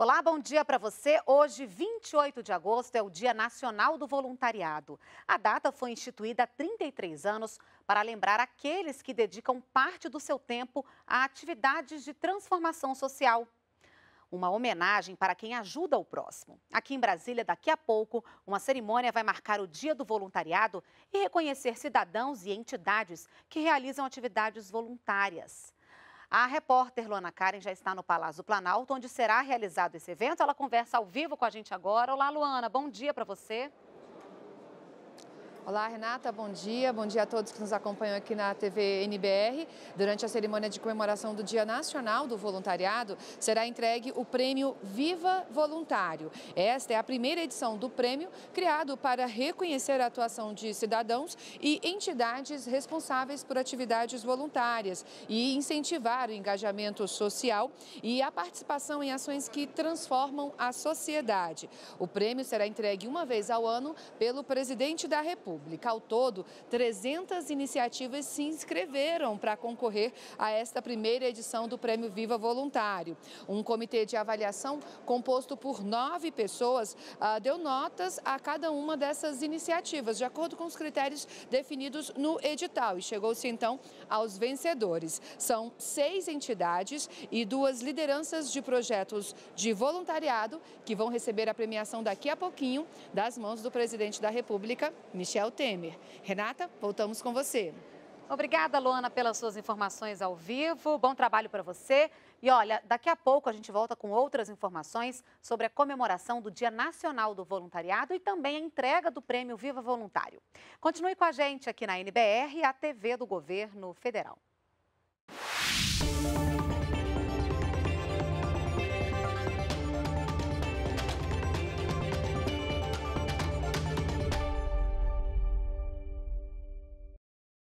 Olá, bom dia para você. Hoje, 28 de agosto, é o Dia Nacional do Voluntariado. A data foi instituída há 33 anos para lembrar aqueles que dedicam parte do seu tempo a atividades de transformação social. Uma homenagem para quem ajuda o próximo. Aqui em Brasília, daqui a pouco, uma cerimônia vai marcar o Dia do Voluntariado e reconhecer cidadãos e entidades que realizam atividades voluntárias. A repórter Luana Karen já está no Palácio Planalto, onde será realizado esse evento. Ela conversa ao vivo com a gente agora. Olá, Luana, bom dia para você. Olá, Renata, bom dia. Bom dia a todos que nos acompanham aqui na TV NBR. Durante a cerimônia de comemoração do Dia Nacional do Voluntariado, será entregue o prêmio Viva Voluntário. Esta é a primeira edição do prêmio, criado para reconhecer a atuação de cidadãos e entidades responsáveis por atividades voluntárias e incentivar o engajamento social e a participação em ações que transformam a sociedade. O prêmio será entregue uma vez ao ano pelo presidente da República. Pública. Ao todo, 300 iniciativas se inscreveram para concorrer a esta primeira edição do Prêmio Viva Voluntário. Um comitê de avaliação composto por nove pessoas ah, deu notas a cada uma dessas iniciativas, de acordo com os critérios definidos no edital. E chegou-se então aos vencedores. São seis entidades e duas lideranças de projetos de voluntariado que vão receber a premiação daqui a pouquinho das mãos do presidente da República, Michel Michel Temer. Renata, voltamos com você. Obrigada, Luana, pelas suas informações ao vivo. Bom trabalho para você. E olha, daqui a pouco a gente volta com outras informações sobre a comemoração do Dia Nacional do Voluntariado e também a entrega do prêmio Viva Voluntário. Continue com a gente aqui na NBR, a TV do Governo Federal.